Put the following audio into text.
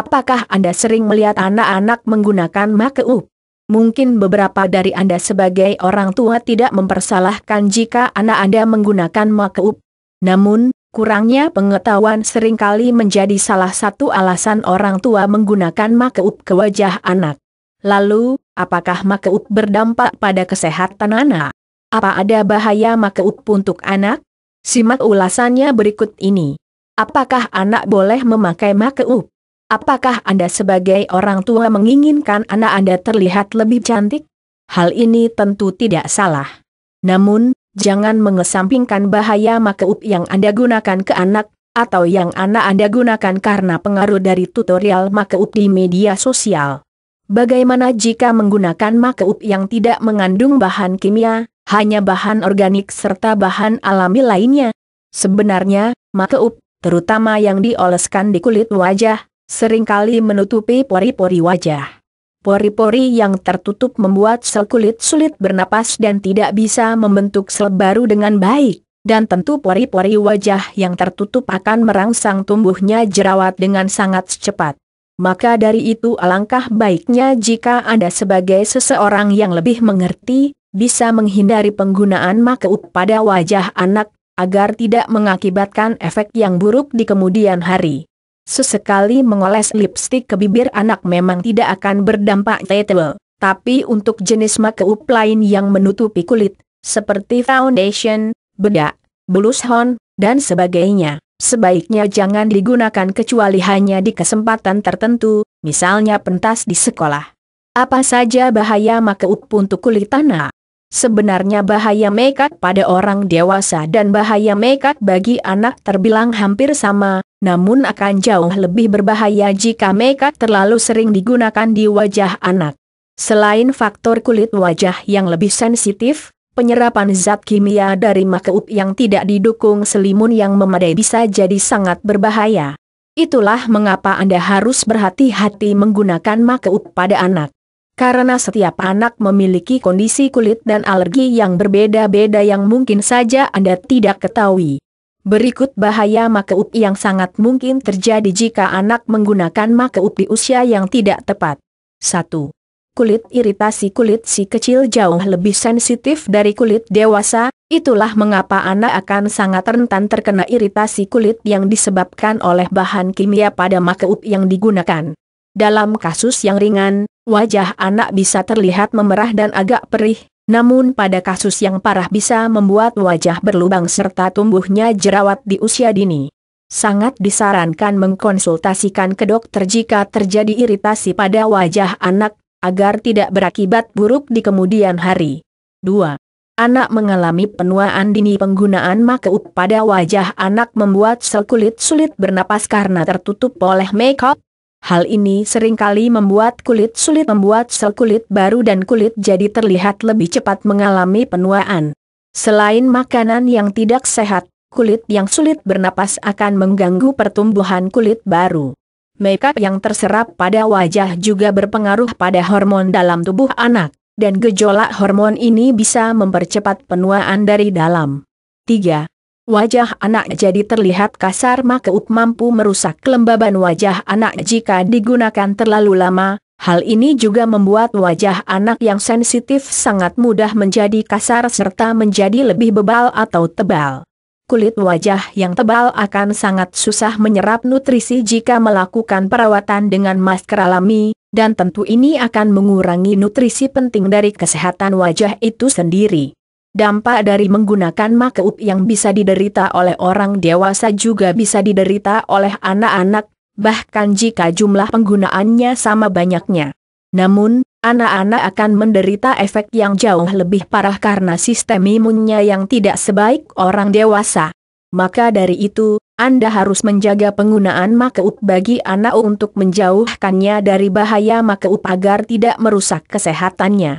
Apakah Anda sering melihat anak-anak menggunakan makeup? Mungkin beberapa dari Anda sebagai orang tua tidak mempersalahkan jika anak Anda menggunakan makeup. Namun, kurangnya pengetahuan seringkali menjadi salah satu alasan orang tua menggunakan makeup ke wajah anak. Lalu, apakah makeup berdampak pada kesehatan anak? Apa ada bahaya makeup untuk anak? Simak ulasannya berikut ini. Apakah anak boleh memakai makeup? Apakah Anda sebagai orang tua menginginkan anak Anda terlihat lebih cantik? Hal ini tentu tidak salah. Namun, jangan mengesampingkan bahaya makeup yang Anda gunakan ke anak, atau yang anak Anda gunakan karena pengaruh dari tutorial makeup di media sosial. Bagaimana jika menggunakan makeup yang tidak mengandung bahan kimia, hanya bahan organik serta bahan alami lainnya? Sebenarnya, makeup, terutama yang dioleskan di kulit wajah, seringkali menutupi pori-pori wajah. Pori-pori yang tertutup membuat sel kulit sulit bernapas dan tidak bisa membentuk sel baru dengan baik, dan tentu pori-pori wajah yang tertutup akan merangsang tumbuhnya jerawat dengan sangat cepat. Maka dari itu alangkah baiknya jika Anda sebagai seseorang yang lebih mengerti, bisa menghindari penggunaan makeup pada wajah anak, agar tidak mengakibatkan efek yang buruk di kemudian hari. Sesekali mengoles lipstik ke bibir anak memang tidak akan berdampak tetebel, tapi untuk jenis makeup lain yang menutupi kulit, seperti foundation, bedak, blushon, dan sebagainya, sebaiknya jangan digunakan kecuali hanya di kesempatan tertentu, misalnya pentas di sekolah. Apa saja bahaya makeup untuk kulit tanah? Sebenarnya bahaya meikat pada orang dewasa dan bahaya meikat bagi anak terbilang hampir sama, namun akan jauh lebih berbahaya jika meikat terlalu sering digunakan di wajah anak. Selain faktor kulit wajah yang lebih sensitif, penyerapan zat kimia dari makeup yang tidak didukung selimun yang memadai bisa jadi sangat berbahaya. Itulah mengapa Anda harus berhati-hati menggunakan makeup pada anak karena setiap anak memiliki kondisi kulit dan alergi yang berbeda-beda yang mungkin saja Anda tidak ketahui. Berikut bahaya makeup yang sangat mungkin terjadi jika anak menggunakan makeup di usia yang tidak tepat. 1. Kulit iritasi kulit si kecil jauh lebih sensitif dari kulit dewasa, itulah mengapa anak akan sangat rentan terkena iritasi kulit yang disebabkan oleh bahan kimia pada makeup yang digunakan. Dalam kasus yang ringan, Wajah anak bisa terlihat memerah dan agak perih, namun pada kasus yang parah bisa membuat wajah berlubang serta tumbuhnya jerawat di usia dini. Sangat disarankan mengkonsultasikan ke dokter jika terjadi iritasi pada wajah anak, agar tidak berakibat buruk di kemudian hari. 2. Anak mengalami penuaan dini penggunaan makeup pada wajah anak membuat sel kulit sulit bernapas karena tertutup oleh makeup, Hal ini seringkali membuat kulit sulit membuat sel kulit baru dan kulit jadi terlihat lebih cepat mengalami penuaan. Selain makanan yang tidak sehat, kulit yang sulit bernapas akan mengganggu pertumbuhan kulit baru. Makeup yang terserap pada wajah juga berpengaruh pada hormon dalam tubuh anak, dan gejolak hormon ini bisa mempercepat penuaan dari dalam. 3. Wajah anak jadi terlihat kasar maka up mampu merusak kelembaban wajah anak jika digunakan terlalu lama. Hal ini juga membuat wajah anak yang sensitif sangat mudah menjadi kasar serta menjadi lebih bebal atau tebal. Kulit wajah yang tebal akan sangat susah menyerap nutrisi jika melakukan perawatan dengan masker alami, dan tentu ini akan mengurangi nutrisi penting dari kesehatan wajah itu sendiri. Dampak dari menggunakan makeup yang bisa diderita oleh orang dewasa juga bisa diderita oleh anak-anak, bahkan jika jumlah penggunaannya sama banyaknya. Namun, anak-anak akan menderita efek yang jauh lebih parah karena sistem imunnya yang tidak sebaik orang dewasa. Maka dari itu, Anda harus menjaga penggunaan makeup bagi anak untuk menjauhkannya dari bahaya makeup agar tidak merusak kesehatannya.